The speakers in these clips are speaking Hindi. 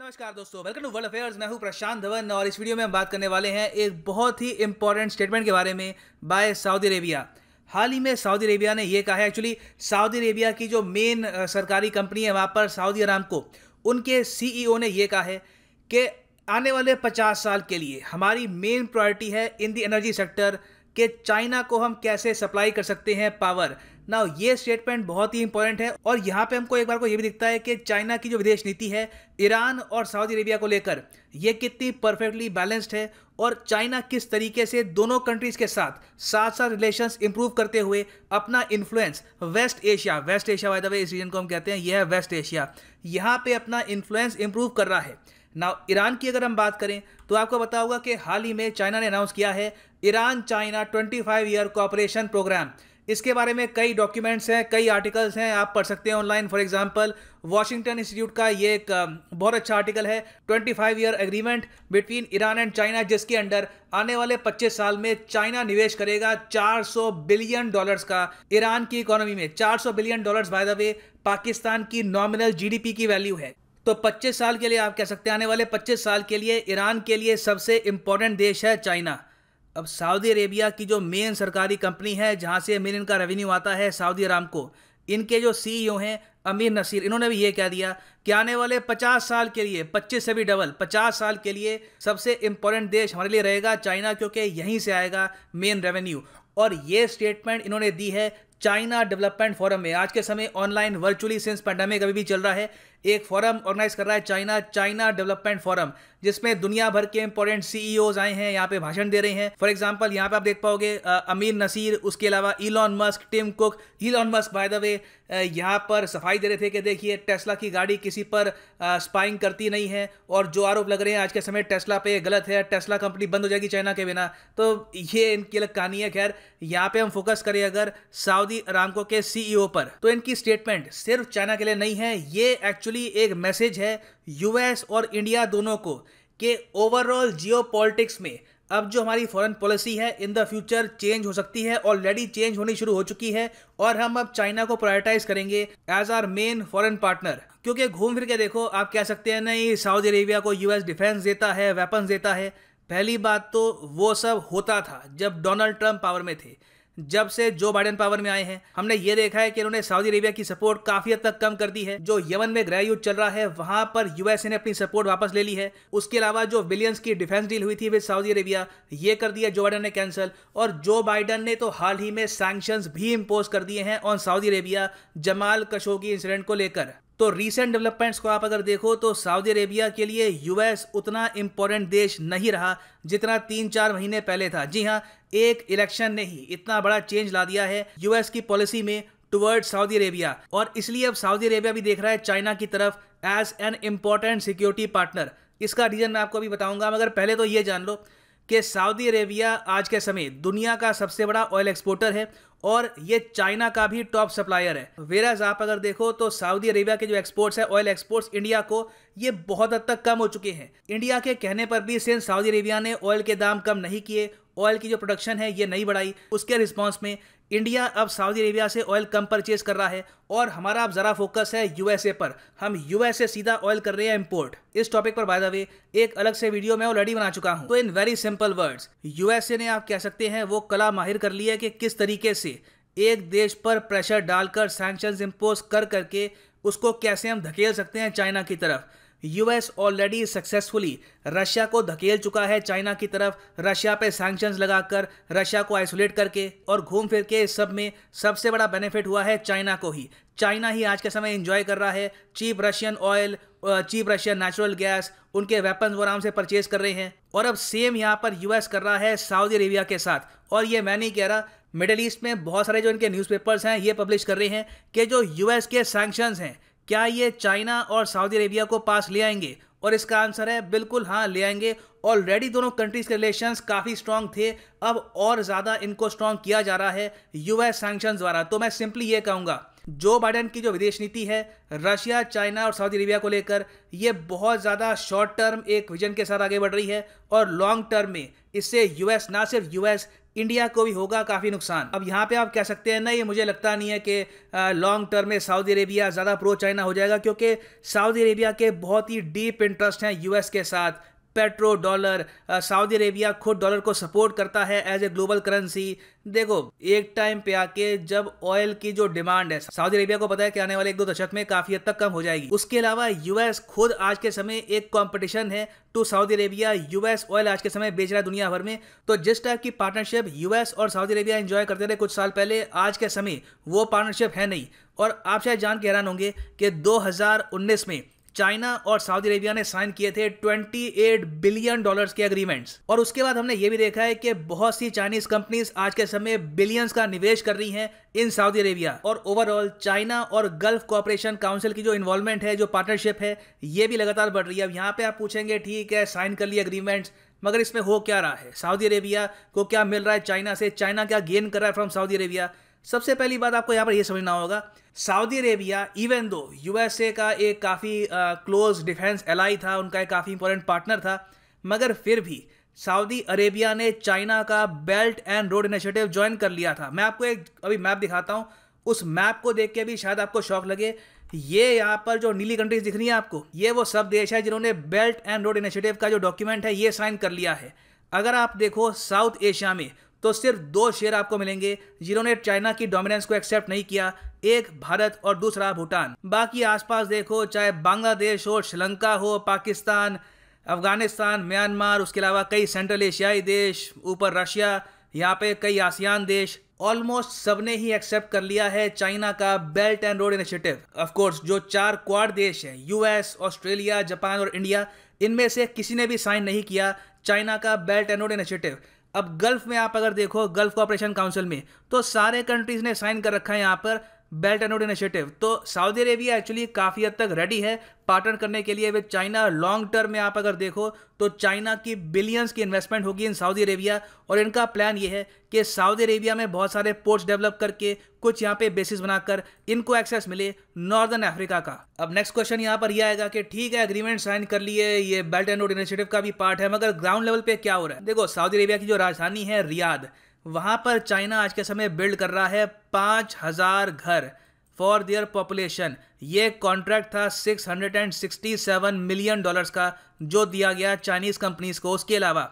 नमस्कार दोस्तों वेलकम टू वर्ल्ड अफेयर्स मैं हूं प्रशांत धवन और इस वीडियो में हम बात करने वाले हैं एक बहुत ही इंपॉर्टेंट स्टेटमेंट के बारे में बाय सऊदी अरेबिया हाल ही में सऊदी अरेबिया ने यह कहा है एक्चुअली सऊदी अरेबिया की जो मेन सरकारी कंपनी है वहाँ पर सऊदी आराम को उनके सीईओ e ने यह कहा है कि आने वाले पचास साल के लिए हमारी मेन प्रायोरिटी है इन दी एनर्जी सेक्टर कि चाइना को हम कैसे सप्लाई कर सकते हैं पावर ना ये स्टेटमेंट बहुत ही इंपॉर्टेंट है और यहाँ पे हमको एक बार को ये भी दिखता है कि चाइना की जो विदेश नीति है ईरान और सऊदी अरेबिया को लेकर ये कितनी परफेक्टली बैलेंस्ड है और चाइना किस तरीके से दोनों कंट्रीज के साथ साथ साथ रिलेशंस इंप्रूव करते हुए अपना influence West Asia West Asia वायदा इस रीजन को हम कहते हैं यह है वेस्ट एशिया यहाँ पर अपना इन्फ्लुएंस इंप्रूव कर रहा है ना ईरान की अगर हम बात करें तो आपको बता होगा कि हाल ही में चाइना ने अनाउंस किया है Iran China 25 year cooperation programme इसके बारे में कई डॉक्यूमेंट्स हैं कई आर्टिकल्स हैं आप पढ़ सकते हैं online for example Washington Institute का ये एक बहुत अच्छा आर्टिकल है 25 year agreement between Iran and China जिसके अंडर आने वाले 25 साल में चाइना निवेश करेगा 400 बिलियन डॉलर्स का ईरान की इकोनॉमी में 400 billion dollars by the way Pakistan की नॉमिनल जीडीपी की वैल्यू है तो 25 साल के लिए आप कह सकते हैं आने वाले 25 साल के लिए ईरान के लिए सबसे इम्पोर्टेंट देश है चाइना अब सऊदी अरेबिया की जो मेन सरकारी कंपनी है जहाँ से मेन इनका रेवेन्यू आता है सऊदी आराम को इनके जो सी e हैं अमीर नसीर इन्होंने भी ये कह दिया कि आने वाले 50 साल के लिए 25 से भी डबल 50 साल के लिए सबसे इम्पोर्टेंट देश हमारे लिए रहेगा चाइना क्योंकि यहीं से आएगा मेन रेवेन्यू और ये स्टेटमेंट इन्होंने दी है चाइना डेवलपमेंट फोरम में आज के समय ऑनलाइन वर्चुअली सिंस पैंडमिक अभी भी चल रहा है एक फोरम ऑर्गेनाइज कर रहा है चाइना चाइना डेवलपमेंट फोरम जिसमें दुनिया भर के इंपॉर्टेंट सीईओज e आए हैं यहाँ पे भाषण दे रहे हैं फॉर एग्जाम्पल यहाँ पे आप देख पाओगे अमीर नसीर उसके अलावा Elon Musk Tim Cook Elon Musk by the way यहाँ पर सफाई दे रहे थे कि देखिए टेस्ला की गाड़ी किसी पर स्पाइंग करती नहीं है और जो आरोप लग रहे हैं आज के समय टेस्ला पे गलत है टेस्ला कंपनी बंद हो जाएगी चाइना के बिना तो ये इनकी अलग कहानी है खैर यहाँ पे हम फोकस करें अगर सऊदी अरामको के सीईओ e पर तो इनकी स्टेटमेंट सिर्फ चाइना के लिए नहीं है ये एक्चुअल एक्चुअली एक मैसेज है यूएस और इंडिया दोनों को कि ओवरऑल जियो में अब जो हमारी फॉरेन पॉलिसी है इन द फ्यूचर चेंज हो सकती है ऑलरेडी चेंज होनी शुरू हो चुकी है और हम अब चाइना को प्रायोरिटाइज करेंगे as are main foreign partner क्योंकि घूम फिर के देखो आप कह सकते हैं नहीं सऊदी अरेबिया को यूएस डिफेंस देता है वेपन्स देता है पहली बात तो वो सब होता था जब डोनाल्ड ट्रंप पावर में थे जब से जो बाइडन पावर में आए हैं हमने ये देखा है कि इन्होंने सऊदी अरेबिया की सपोर्ट काफी हद तक कम कर दी है जो यमन में गृह युद्ध चल रहा है वहां पर यूएसए ने अपनी सपोर्ट वापस ले ली है उसके अलावा जो विलियंस की डिफेंस डील हुई थी विद सऊदी अरेबिया ये कर दिया जो बाइडन ने कैंसिल और जो बाइडन ने तो हाल ही में सैंक्शन भी इम्पोज कर दिए हैं on Saudi Arabia Jamal Khashoggi incident को लेकर तो रीसेंट डेवलपमेंट्स को आप अगर देखो तो सऊदी अरेबिया के लिए यूएस उतना इम्पोर्टेंट देश नहीं रहा जितना तीन चार महीने पहले था जी हाँ एक इलेक्शन ने ही इतना बड़ा चेंज ला दिया है यूएस की पॉलिसी में टुवर्ड सऊदी अरेबिया और इसलिए अब सऊदी अरेबिया भी देख रहा है चाइना की तरफ as an important security partner इसका रीज़न मैं आपको अभी बताऊंगा मगर पहले तो ये जान लो कि सऊदी अरेबिया आज के समय दुनिया का सबसे बड़ा ऑयल एक्सपोर्टर है और ये चाइना का भी टॉप सप्लायर है वेराज आप अगर देखो तो सऊदी अरेबिया के जो एक्सपोर्ट्स है ऑयल एक्सपोर्ट्स इंडिया को ये बहुत हद तक कम हो चुके हैं इंडिया के कहने पर भी सिंह सऊदी अरेबिया ने ऑयल के दाम कम नहीं किए ऑयल की जो प्रोडक्शन है ये नहीं बढ़ाई उसके रिस्पॉन्स में इंडिया अब सऊदी अरेबिया से ऑयल कम परचेज कर रहा है और हमारा अब ज़रा फोकस है यूएसए पर हम यूएसए सीधा ऑयल कर रहे हैं इम्पोर्ट इस टॉपिक पर बाय द वे एक अलग से वीडियो मैं ऑलरेडी बना चुका हूँ तो in very simple words USA ने आप कह सकते हैं वो कला माहिर कर लिया है कि किस तरीके से एक देश पर प्रेशर डालकर सैंक्शन इम्पोज कर करके उसको कैसे हम धकेल सकते हैं चाइना की तरफ यूएस ऑलरेडी सक्सेसफुली रशिया को धकेल चुका है चाइना की तरफ रशिया पे सैंक्शंस लगाकर रशिया को आइसोलेट करके और घूम फिर के इस सब में सबसे बड़ा बेनिफिट हुआ है चाइना को ही चाइना ही आज के समय एंजॉय कर रहा है cheap Russian oil cheap Russian natural gas उनके वेपन्स वो आराम से परचेज कर रहे हैं और अब सेम यहाँ पर यूएस कर रहा है सऊदी अरेबिया के साथ और ये मैं नहीं कह रहा मिडल ईस्ट में बहुत सारे जो इनके न्यूज़पेपर्स हैं ये पब्लिश कर रहे हैं कि जो यूएस के सैंक्शंस हैं क्या ये चाइना और सऊदी अरेबिया को पास ले आएंगे और इसका आंसर है बिल्कुल हाँ ले आएंगे ऑलरेडी दोनों कंट्रीज के रिलेशंस काफ़ी स्ट्रांग थे अब और ज़्यादा इनको स्ट्रांग किया जा रहा है यूएस सैंक्शन द्वारा तो मैं सिंपली ये कहूँगा जो बाइडन की जो विदेश नीति है रशिया चाइना और सऊदी अरेबिया को लेकर ये बहुत ज़्यादा शॉर्ट टर्म एक विजन के साथ आगे बढ़ रही है और लॉन्ग टर्म में इससे यूएस ना सिर्फ यूएस इंडिया को भी होगा काफ़ी नुकसान अब यहाँ पे आप कह सकते हैं ना ये मुझे लगता नहीं है कि लॉन्ग टर्म में सऊदी अरेबिया ज़्यादा प्रो चाइना हो जाएगा क्योंकि सऊदी अरेबिया के बहुत ही डीप इंटरेस्ट हैं यूएस के साथ पेट्रो डॉलर सऊदी अरेबिया खुद डॉलर को सपोर्ट करता है एज ए ग्लोबल करेंसी देखो एक टाइम पे आके जब ऑयल की जो डिमांड है सऊदी अरेबिया को पता है कि आने वाले एक दो दशक में काफी हद तक कम हो जाएगी उसके अलावा यूएस खुद आज के समय एक कॉम्पिटिशन है to Saudi Arabia US oil आज के समय बेच रहा है दुनिया भर में तो जिस टाइप की पार्टनरशिप यूएस और सऊदी अरेबिया एंजॉय करते रहे कुछ साल पहले आज के समय वो पार्टनरशिप है नहीं और आप शायद जान के हैरान होंगे कि 2019 में चाइना और सऊदी अरेबिया ने साइन किए थे 28 बिलियन डॉलर्स के अग्रीमेंट्स और उसके बाद हमने ये भी देखा है कि बहुत सी चाइनीज कंपनीज आज के समय बिलियंस का निवेश कर रही हैं इन सऊदी अरेबिया और ओवरऑल चाइना और गल्फ कॉपरेशन काउंसिल की जो इन्वॉल्वमेंट है जो पार्टनरशिप है ये भी लगातार बढ़ रही है अब यहाँ पे आप पूछेंगे ठीक है साइन कर लिए अग्रीमेंट्स मगर इसमें हो क्या रहा है सऊदी अरेबिया को क्या मिल रहा है चाइना से चाइना क्या गेन कर रहा है फ्रॉम सऊदी अरेबिया सबसे पहली बात आपको यहाँ पर यह समझना होगा Saudi Arabia even to USA का एक काफ़ी क्लोज डिफेंस एलाई था उनका एक काफ़ी इंपॉर्टेंट पार्टनर था मगर फिर भी सऊदी अरेबिया ने चाइना का belt and road initiative join कर लिया था मैं आपको एक अभी मैप दिखाता हूँ उस मैप को देख के भी शायद आपको शौक लगे ये यहाँ पर जो नीली कंट्रीज दिख रही हैं आपको ये वो सब देश है जिन्होंने बेल्ट एंड रोड इनिशिएटिव का जो डॉक्यूमेंट है ये साइन कर लिया है अगर आप देखो साउथ एशिया में तो सिर्फ दो शेयर आपको मिलेंगे जिन्होंने चाइना की डोमिनेंस को एक्सेप्ट नहीं किया एक भारत और दूसरा भूटान बाकी आसपास देखो चाहे बांग्लादेश हो श्रीलंका हो पाकिस्तान अफगानिस्तान म्यांमार उसके अलावा कई सेंट्रल एशियाई देश ऊपर रशिया यहाँ पे कई आसियान देश ऑलमोस्ट सबने ही एक्सेप्ट कर लिया है चाइना का belt and road initiative of course जो चार क्वाड देश हैं यूएस ऑस्ट्रेलिया जापान और इंडिया इनमें से किसी ने भी साइन नहीं किया चाइना का बेल्ट एंड रोड इनिशिएटिव अब गल्फ में आप अगर देखो गल्फ कॉपरेशन काउंसिल में तो सारे कंट्रीज़ ने साइन कर रखा है यहाँ पर बेल्ट एंड रोड इनिशिएटिव तो सऊदी अरेबिया एक्चुअली काफ़ी हद तक रेडी है पार्टनर करने के लिए विद चाइना लॉन्ग टर्म में आप अगर देखो तो चाइना की बिलियंस की इन्वेस्टमेंट होगी इन सऊदी अरेबिया और इनका प्लान ये है कि सऊदी अरेबिया में बहुत सारे पोर्ट्स डेवलप करके कुछ यहाँ पे बेसिस बनाकर इनको एक्सेस मिले नॉर्दर्न अफ्रीका का अब नेक्स्ट क्वेश्चन यहाँ पर यह आएगा कि ठीक है एग्रीमेंट साइन कर लिए ये बेल्ट एंड रोड इनिशिएटिव का भी पार्ट है मगर ग्राउंड लेवल पे क्या हो रहा है देखो सऊदी अरेबिया की जो राजधानी है रियाद वहाँ पर चाइना आज के समय बिल्ड कर रहा है पाँच हज़ार घर फॉर देयर पॉपुलेशन ये कॉन्ट्रैक्ट था 667 मिलियन डॉलर्स का जो दिया गया चाइनीज़ कंपनीज़ को उसके अलावा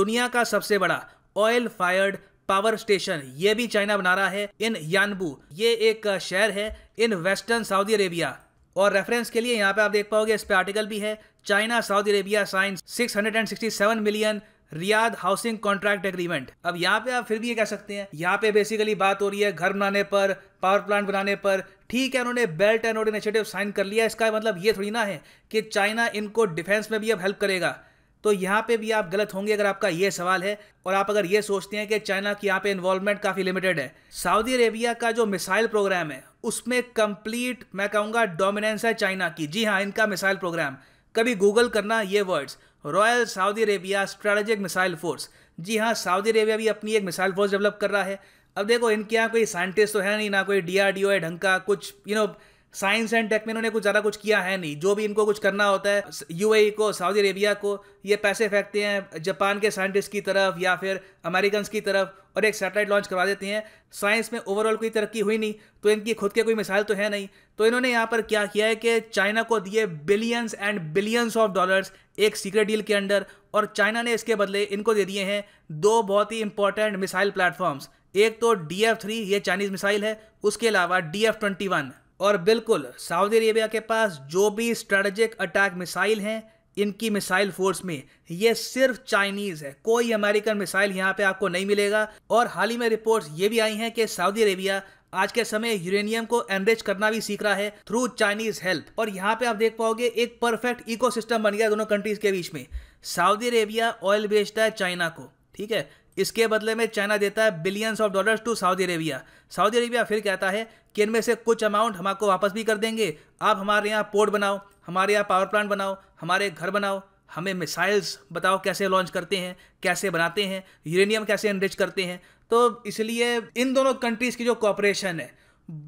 दुनिया का सबसे बड़ा ऑयल फायर्ड पावर स्टेशन ये भी चाइना बना रहा है इन यानबू ये एक शहर है इन वेस्टर्न सऊदी अरेबिया और रेफरेंस के लिए यहाँ पे आप देख पाओगे इस पे आर्टिकल भी है China Saudi Arabia signs 667 million Riyadh housing contract agreement अब यहाँ पे आप फिर भी ये कह सकते हैं यहाँ पे बेसिकली बात हो रही है घर बनाने पर पावर प्लांट बनाने पर ठीक है उन्होंने belt and road initiative sign कर लिया इसका मतलब ये थोड़ी ना है कि चाइना इनको डिफेंस में भी अब हेल्प करेगा तो यहाँ पे भी आप गलत होंगे अगर आपका ये सवाल है और आप अगर ये सोचते हैं कि चाइना की यहाँ पे इन्वॉल्वमेंट काफ़ी लिमिटेड है सऊदी अरेबिया का जो मिसाइल प्रोग्राम है उसमें कंप्लीट मैं कहूँगा डोमिनेंस है चाइना की जी हाँ इनका मिसाइल प्रोग्राम कभी गूगल करना ये words royal Saudi Arabia strategic missile force जी हाँ सऊदी अरेबिया भी अपनी एक मिसाइल फोर्स डेवलप कर रहा है अब देखो इनके यहाँ कोई साइंटिस्ट तो है नहीं ना कोई डी आर डी है ढंग का कुछ you you know know, science and tech में इन्होंने कुछ ज़्यादा कुछ किया है नहीं जो भी इनको कुछ करना होता है यूएई e को सऊदी अरेबिया को ये पैसे फेंकते हैं जापान के साइंटिस्ट की तरफ या फिर अमेरिकन की तरफ और एक सैटेलाइट लॉन्च करवा देते हैं साइंस में ओवरऑल कोई तरक्की हुई नहीं तो इनकी खुद के कोई मिसाइल तो है नहीं तो इन्होंने यहाँ पर क्या किया है कि चाइना को दिए billions and billions of dollars एक सीक्रेट डील के अंडर और चाइना ने इसके बदले इनको दे दिए हैं दो बहुत ही इंपॉर्टेंट मिसाइल प्लेटफॉर्म्स एक तो डी एफ थ्री ये चाइनीज़ मिसाइल है उसके अलावा डी एफ ट्वेंटी वन और बिल्कुल सऊदी अरेबिया के पास जो भी स्ट्रेटजिक अटैक मिसाइल हैं इनकी मिसाइल फोर्स में ये सिर्फ चाइनीज़ है कोई अमेरिकन मिसाइल यहाँ पे आपको नहीं मिलेगा और हाल ही में रिपोर्ट्स ये भी आई हैं कि सऊदी अरेबिया आज के समय यूरेनियम को एनरिच करना भी सीख रहा है थ्रू चाइनीज हेल्प और यहाँ पे आप देख पाओगे एक परफेक्ट इकोसिस्टम बन गया दोनों कंट्रीज के बीच में सऊदी अरेबिया ऑयल बेचता है चाइना को ठीक है इसके बदले में चाइना देता है billions of dollars to Saudi Arabia Saudi Arabia फिर कहता है कि इनमें से कुछ अमाउंट हम आपको वापस भी कर देंगे आप हमारे यहाँ पोर्ट बनाओ हमारे यहाँ पावर प्लांट बनाओ हमारे घर बनाओ हमें मिसाइल्स बताओ कैसे लॉन्च करते हैं कैसे बनाते हैं यूरेनियम कैसे एनरिच करते हैं तो इसलिए इन दोनों कंट्रीज़ की जो कॉपरेशन है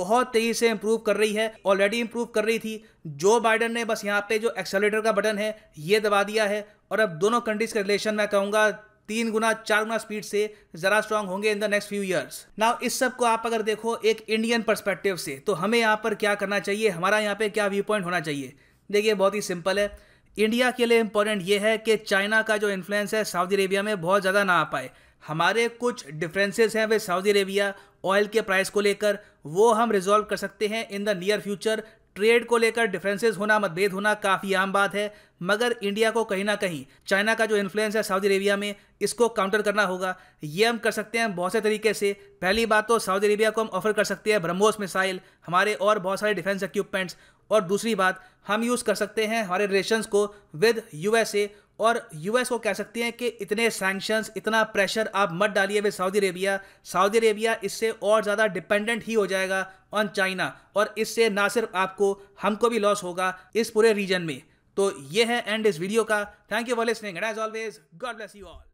बहुत तेज़ी से इम्प्रूव कर रही है ऑलरेडी इम्प्रूव कर रही थी जो बाइडन ने बस यहाँ पे जो एक्सेलेटर का बटन है ये दबा दिया है और अब दोनों कंट्रीज़ के रिलेशन मैं कहूँगा तीन गुना चार गुना स्पीड से ज़रा स्ट्रांग होंगे in the next few years now इस सब को आप अगर देखो एक इंडियन परस्पेक्टिव से तो हमें यहाँ पर क्या करना चाहिए हमारा यहाँ पे क्या व्यू पॉइंट होना चाहिए देखिए बहुत ही सिंपल है इंडिया के लिए इंपॉर्टेंट ये है कि चाइना का जो इन्फ्लुएंस है सऊदी अरेबिया में बहुत ज़्यादा ना आ पाए हमारे कुछ डिफरेंसेस हैं वे सऊदी अरेबिया ऑयल के प्राइस को लेकर वो हम रिजॉल्व कर सकते हैं in the near future trade को लेकर डिफरेंसेस होना मतभेद होना काफ़ी आम बात है मगर इंडिया को कहीं ना कहीं चाइना का जो इन्फ्लुएंस है सऊदी अरेबिया में इसको काउंटर करना होगा ये हम कर सकते हैं बहुत से तरीके से पहली बात तो सऊदी अरेबिया को हम ऑफर कर सकते हैं ब्रह्मोस मिसाइल हमारे और बहुत सारे डिफेंस इक्विपमेंट्स और दूसरी बात हम यूज़ कर सकते हैं हमारे रिलेशन को विद यू और यूएस को कह सकते हैं कि इतने सैंक्शंस इतना प्रेशर आप मत डालिए we Saudi Arabia Saudi Arabia इससे और ज़्यादा डिपेंडेंट ही हो जाएगा ऑन चाइना और इससे ना सिर्फ आपको हमको भी लॉस होगा इस पूरे रीजन में तो ये है एंड इस वीडियो का thank you for listening and as always God bless you all